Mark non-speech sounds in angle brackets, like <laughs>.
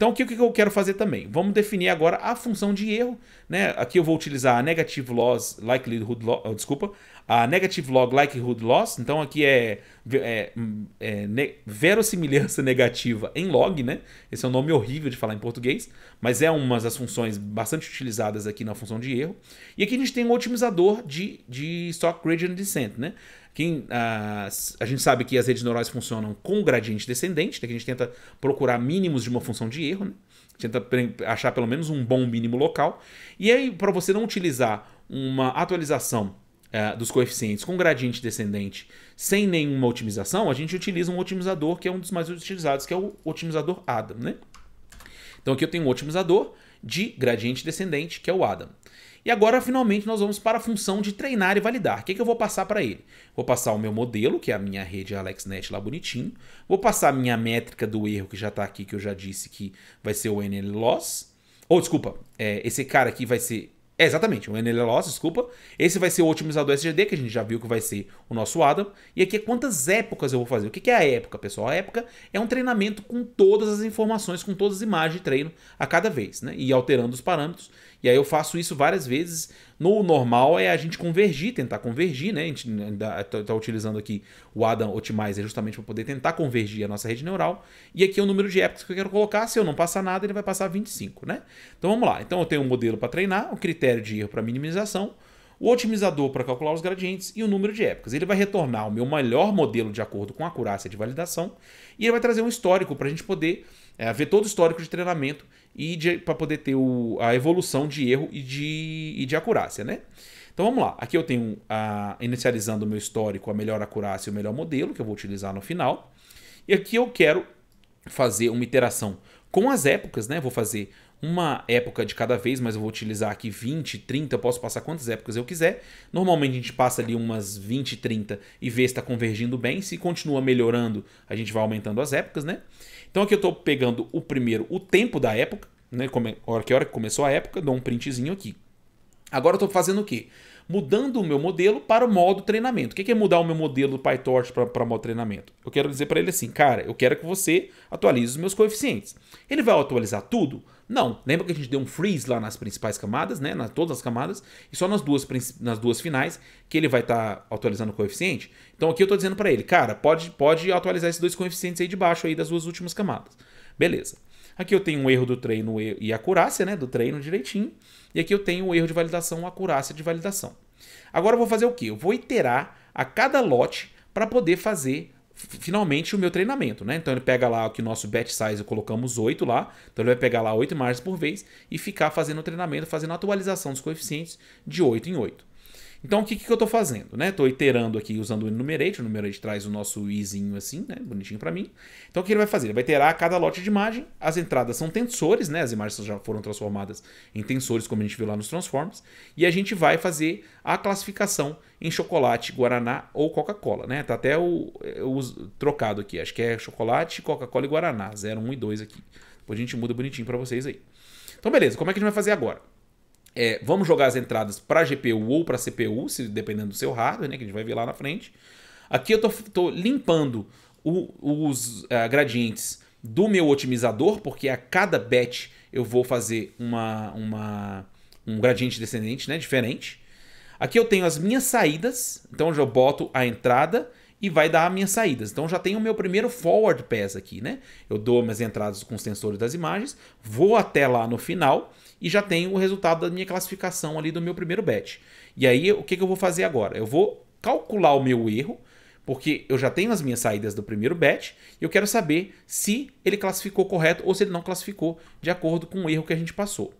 Então, o que, o que eu quero fazer também? Vamos definir agora a função de erro. Né? Aqui eu vou utilizar a negative loss likelihood loss, oh, desculpa, a negative log likelihood loss. Então, aqui é, é, hum, é ne, verossimilhança <laughs> negativa em log, né? Esse é um nome horrível de falar em português, mas é uma das funções bastante utilizadas aqui na função de erro. E aqui a gente tem um otimizador de, de stock gradient descent, né? Quem, a, ah, a gente sabe que as redes neurais funcionam com gradiente descendente, né, que a gente tenta procurar mínimos de uma função de erro, né? tenta achar pelo menos um bom mínimo local. E aí, para você não utilizar uma atualização uh, dos coeficientes com gradiente descendente sem nenhuma otimização, a gente utiliza um otimizador que é um dos mais utilizados, que é o otimizador ADAM. Né? Então aqui eu tenho um otimizador de gradiente descendente, que é o Adam. E agora, finalmente, nós vamos para a função de treinar e validar. O que, é que eu vou passar para ele? Vou passar o meu modelo, que é a minha rede AlexNet lá bonitinho. Vou passar a minha métrica do erro, que já está aqui, que eu já disse que vai ser o NLLoss. Ou, oh, desculpa, é, esse cara aqui vai ser é, exatamente, o NLLOS, desculpa. Esse vai ser o otimizador SGD, que a gente já viu que vai ser o nosso Adam. E aqui é quantas épocas eu vou fazer. O que é a época, pessoal? A época é um treinamento com todas as informações, com todas as imagens de treino a cada vez, né? E alterando os parâmetros. E aí eu faço isso várias vezes. No normal é a gente convergir, tentar convergir, né? A gente está tá utilizando aqui o Adam Optimizer justamente para poder tentar convergir a nossa rede neural. E aqui é o número de épocas que eu quero colocar. Se eu não passar nada, ele vai passar 25, né? Então vamos lá. Então eu tenho um modelo para treinar, o critério critério de erro para minimização, o otimizador para calcular os gradientes e o número de épocas. Ele vai retornar o meu melhor modelo de acordo com a acurácia de validação e ele vai trazer um histórico para a gente poder é, ver todo o histórico de treinamento e para poder ter o, a evolução de erro e de, e de acurácia, né? Então vamos lá. Aqui eu tenho, a, inicializando o meu histórico, a melhor acurácia e o melhor modelo que eu vou utilizar no final. E aqui eu quero fazer uma iteração com as épocas, né? Vou fazer uma época de cada vez, mas eu vou utilizar aqui 20, 30, eu posso passar quantas épocas eu quiser. Normalmente a gente passa ali umas 20, 30 e vê se está convergindo bem. Se continua melhorando, a gente vai aumentando as épocas, né? Então aqui eu estou pegando o primeiro, o tempo da época, né? Como, hora que hora que começou a época, dou um printzinho aqui. Agora eu estou fazendo o quê? Mudando o meu modelo para o modo treinamento. O que é mudar o meu modelo do PyTorch para modo treinamento? Eu quero dizer para ele assim, cara, eu quero que você atualize os meus coeficientes. Ele vai atualizar tudo? Não. Lembra que a gente deu um freeze lá nas principais camadas, né? Nas todas as camadas, e só nas duas, nas duas finais que ele vai estar tá atualizando o coeficiente. Então aqui eu estou dizendo para ele, cara, pode, pode atualizar esses dois coeficientes aí de baixo aí das duas últimas camadas. Beleza. Aqui eu tenho um erro do treino e acurácia, né? Do treino direitinho. E aqui eu tenho um erro de validação, acurácia de validação. Agora eu vou fazer o quê? Eu vou iterar a cada lote para poder fazer finalmente o meu treinamento, né? Então ele pega lá o que nosso batch size colocamos 8 lá, então ele vai pegar lá 8 margens por vez e ficar fazendo o treinamento, fazendo a atualização dos coeficientes de 8 em 8. Então, o que, que eu estou fazendo? Né? Estou iterando aqui usando o enumerate. O enumerate traz o nosso izinho assim, né? bonitinho para mim. Então, o que ele vai fazer? Ele vai iterar cada lote de imagem. As entradas são tensores, né? as imagens já foram transformadas em tensores, como a gente viu lá nos transforms. E a gente vai fazer a classificação em chocolate, guaraná ou Coca-Cola. Né? Tá até o, o trocado aqui. Acho que é chocolate, Coca-Cola e guaraná. 0, 1 e 2 aqui. Depois a gente muda bonitinho para vocês aí. Então, beleza. Como é que a gente vai fazer agora? É, vamos jogar as entradas para GPU ou para CPU, se, dependendo do seu hardware, né, que a gente vai ver lá na frente. Aqui eu estou limpando o, os uh, gradientes do meu otimizador, porque a cada batch eu vou fazer uma, uma, um gradiente descendente né, diferente. Aqui eu tenho as minhas saídas, então eu boto a entrada e vai dar minhas saídas. Então já tenho o meu primeiro forward pass aqui, né? Eu dou minhas entradas com os sensores das imagens, vou até lá no final e já tenho o resultado da minha classificação ali do meu primeiro batch. E aí o que, que eu vou fazer agora? Eu vou calcular o meu erro, porque eu já tenho as minhas saídas do primeiro batch e eu quero saber se ele classificou correto ou se ele não classificou de acordo com o erro que a gente passou.